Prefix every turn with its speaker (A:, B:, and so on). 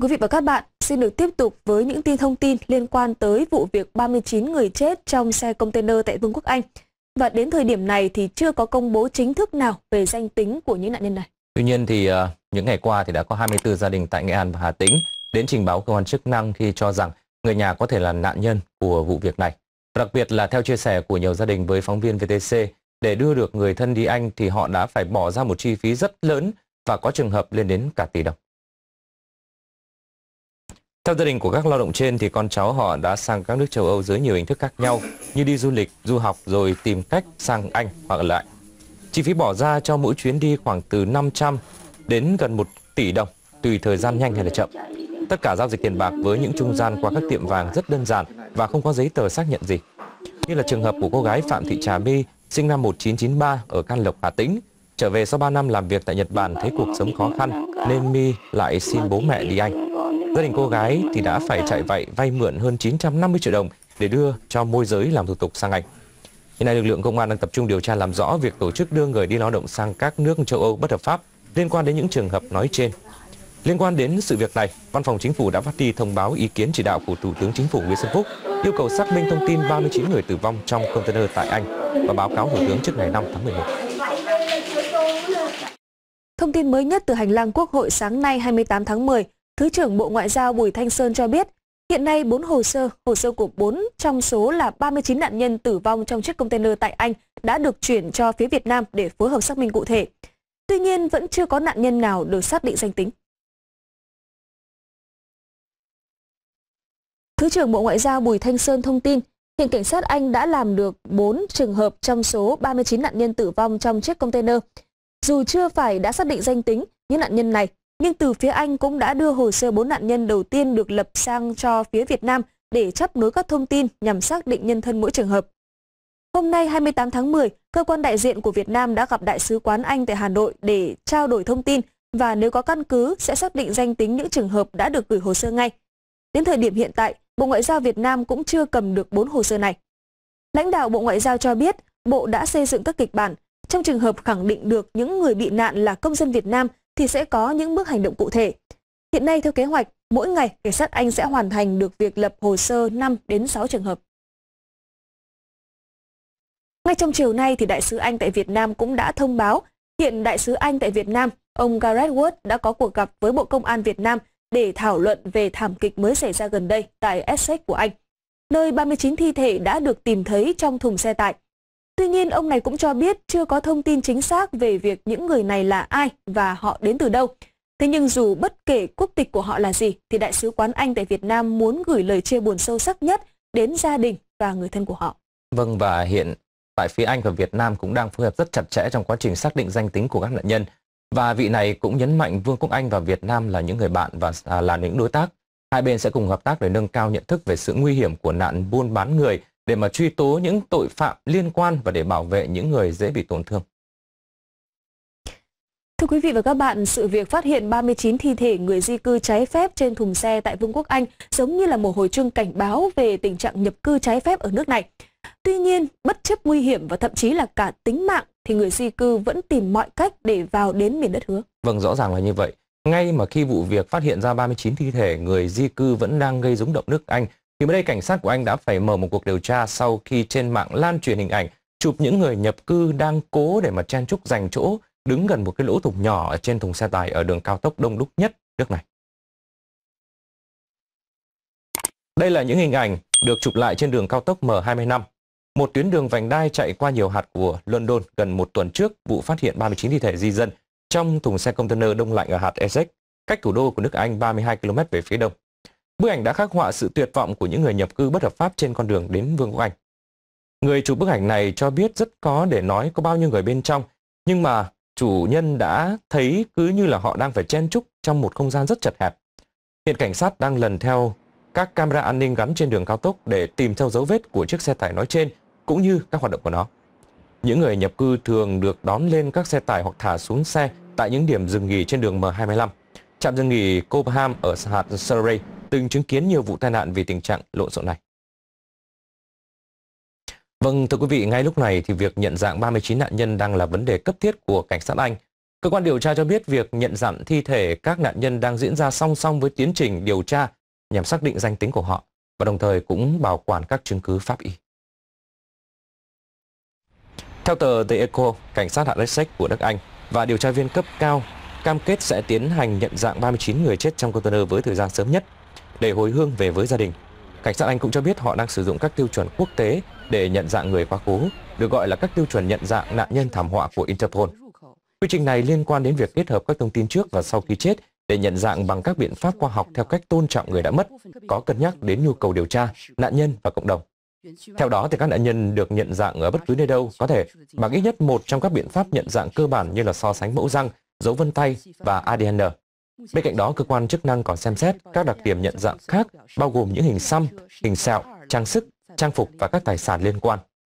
A: quý vị và các bạn, xin được tiếp tục với những tin thông tin liên quan tới vụ việc 39 người chết trong xe container tại Vương quốc Anh. Và đến thời điểm này thì chưa có công bố chính thức nào về danh tính của những nạn nhân này.
B: Tuy nhiên thì à, những ngày qua thì đã có 24 gia đình tại Nghệ An và Hà Tĩnh đến trình báo cơ quan chức năng khi cho rằng người nhà có thể là nạn nhân của vụ việc này. Đặc biệt là theo chia sẻ của nhiều gia đình với phóng viên VTC, để đưa được người thân đi Anh thì họ đã phải bỏ ra một chi phí rất lớn và có trường hợp lên đến cả tỷ đồng. Theo gia đình của các lao động trên thì con cháu họ đã sang các nước châu Âu dưới nhiều hình thức khác nhau như đi du lịch, du học rồi tìm cách sang Anh hoặc ở lại. Chi phí bỏ ra cho mỗi chuyến đi khoảng từ 500 đến gần 1 tỷ đồng tùy thời gian nhanh hay là chậm. Tất cả giao dịch tiền bạc với những trung gian qua các tiệm vàng rất đơn giản và không có giấy tờ xác nhận gì. Như là trường hợp của cô gái Phạm Thị Trà My, sinh năm 1993 ở Can Lộc, Hà Tĩnh. Trở về sau 3 năm làm việc tại Nhật Bản thấy cuộc sống khó khăn nên My lại xin bố mẹ đi Anh. Gia đình cô gái thì đã phải chạy vậy vay mượn hơn 950 triệu đồng để đưa cho môi giới làm thủ tục sang Anh. Hiện nay lực lượng công an đang tập trung điều tra làm rõ việc tổ chức đưa người đi lao động sang các nước châu Âu bất hợp pháp liên quan đến những trường hợp nói trên. Liên quan đến sự việc này, Văn phòng Chính phủ đã phát đi thông báo ý kiến chỉ đạo của Thủ tướng Chính phủ Nguyễn Xuân Phúc yêu cầu xác minh thông tin 39 người tử vong trong container tại Anh và báo cáo Thủ tướng trước ngày 5 tháng 11.
A: Thông tin mới nhất từ hành lang Quốc hội sáng nay 28 tháng 10, Thứ trưởng Bộ Ngoại giao Bùi Thanh Sơn cho biết, hiện nay 4 hồ sơ, hồ sơ của 4 trong số là 39 nạn nhân tử vong trong chiếc container tại Anh đã được chuyển cho phía Việt Nam để phối hợp xác minh cụ thể. Tuy nhiên, vẫn chưa có nạn nhân nào được xác định danh tính. Thứ trưởng Bộ Ngoại giao Bùi Thanh Sơn thông tin, hiện cảnh sát Anh đã làm được 4 trường hợp trong số 39 nạn nhân tử vong trong chiếc container. Dù chưa phải đã xác định danh tính, những nạn nhân này nhưng từ phía Anh cũng đã đưa hồ sơ 4 nạn nhân đầu tiên được lập sang cho phía Việt Nam để chấp nối các thông tin nhằm xác định nhân thân mỗi trường hợp. Hôm nay 28 tháng 10, cơ quan đại diện của Việt Nam đã gặp Đại sứ quán Anh tại Hà Nội để trao đổi thông tin và nếu có căn cứ sẽ xác định danh tính những trường hợp đã được gửi hồ sơ ngay. Đến thời điểm hiện tại, Bộ Ngoại giao Việt Nam cũng chưa cầm được 4 hồ sơ này. Lãnh đạo Bộ Ngoại giao cho biết, Bộ đã xây dựng các kịch bản. Trong trường hợp khẳng định được những người bị nạn là công dân Việt Nam thì sẽ có những bước hành động cụ thể. Hiện nay theo kế hoạch, mỗi ngày cảnh sát Anh sẽ hoàn thành được việc lập hồ sơ 5 đến 6 trường hợp. Ngay trong chiều nay thì đại sứ Anh tại Việt Nam cũng đã thông báo hiện đại sứ Anh tại Việt Nam, ông Gareth Wood đã có cuộc gặp với Bộ Công an Việt Nam để thảo luận về thảm kịch mới xảy ra gần đây tại Essex của Anh, nơi 39 thi thể đã được tìm thấy trong thùng xe tải Tuy nhiên, ông này cũng cho biết chưa có thông tin chính xác về việc những người này là ai và họ đến từ đâu. Thế nhưng dù bất kể quốc tịch của họ là gì, thì Đại sứ quán Anh tại Việt Nam muốn gửi lời chia buồn sâu sắc nhất đến gia đình và người thân của họ.
B: Vâng, và hiện tại phía Anh và Việt Nam cũng đang phối hợp rất chặt chẽ trong quá trình xác định danh tính của các nạn nhân. Và vị này cũng nhấn mạnh Vương quốc Anh và Việt Nam là những người bạn và à, là những đối tác. Hai bên sẽ cùng hợp tác để nâng cao nhận thức về sự nguy hiểm của nạn buôn bán người để mà truy tố những tội phạm liên quan và để bảo vệ những người dễ bị tổn thương.
A: Thưa quý vị và các bạn, sự việc phát hiện 39 thi thể người di cư trái phép trên thùng xe tại Vương quốc Anh giống như là một hồi chuông cảnh báo về tình trạng nhập cư trái phép ở nước này. Tuy nhiên, bất chấp nguy hiểm và thậm chí là cả tính mạng thì người di cư vẫn tìm mọi cách để vào đến miền đất hứa.
B: Vâng, rõ ràng là như vậy. Ngay mà khi vụ việc phát hiện ra 39 thi thể, người di cư vẫn đang gây rúng động nước Anh thì mới đây cảnh sát của Anh đã phải mở một cuộc điều tra sau khi trên mạng lan truyền hình ảnh chụp những người nhập cư đang cố để mà chen chúc giành chỗ đứng gần một cái lỗ thủng nhỏ ở trên thùng xe tải ở đường cao tốc đông đúc nhất nước này. Đây là những hình ảnh được chụp lại trên đường cao tốc M25, một tuyến đường vành đai chạy qua nhiều hạt của London gần một tuần trước vụ phát hiện 39 thi thể di dân trong thùng xe container đông lạnh ở hạt Essex, cách thủ đô của nước Anh 32 km về phía đông. Bức ảnh đã khắc họa sự tuyệt vọng của những người nhập cư bất hợp pháp trên con đường đến Vương quốc Anh. Người chụp bức ảnh này cho biết rất có để nói có bao nhiêu người bên trong, nhưng mà chủ nhân đã thấy cứ như là họ đang phải chen chúc trong một không gian rất chật hẹp. Hiện cảnh sát đang lần theo các camera an ninh gắn trên đường cao tốc để tìm theo dấu vết của chiếc xe tải nói trên cũng như các hoạt động của nó. Những người nhập cư thường được đón lên các xe tải hoặc thả xuống xe tại những điểm dừng nghỉ trên đường M25, trạm dừng nghỉ Cobham ở hạt Surrey từng chứng kiến nhiều vụ tai nạn vì tình trạng lộn xộn này. Vâng, thưa quý vị, ngay lúc này thì việc nhận dạng 39 nạn nhân đang là vấn đề cấp thiết của cảnh sát Anh. Cơ quan điều tra cho biết việc nhận dạng thi thể các nạn nhân đang diễn ra song song với tiến trình điều tra nhằm xác định danh tính của họ và đồng thời cũng bảo quản các chứng cứ pháp y. Theo tờ The Echo, cảnh sát hạt Essex của nước Anh và điều tra viên cấp cao cam kết sẽ tiến hành nhận dạng 39 người chết trong container với thời gian sớm nhất để hồi hương về với gia đình. Cảnh sát Anh cũng cho biết họ đang sử dụng các tiêu chuẩn quốc tế để nhận dạng người quá cố, được gọi là các tiêu chuẩn nhận dạng nạn nhân thảm họa của Interpol. Quy trình này liên quan đến việc kết hợp các thông tin trước và sau khi chết để nhận dạng bằng các biện pháp khoa học theo cách tôn trọng người đã mất, có cân nhắc đến nhu cầu điều tra, nạn nhân và cộng đồng. Theo đó thì các nạn nhân được nhận dạng ở bất cứ nơi đâu có thể bằng ít nhất một trong các biện pháp nhận dạng cơ bản như là so sánh mẫu răng, dấu vân tay và ADN. Bên cạnh đó, cơ quan chức năng còn xem xét các đặc điểm nhận dạng khác, bao gồm những hình xăm, hình sẹo, trang sức, trang phục và các tài sản liên quan.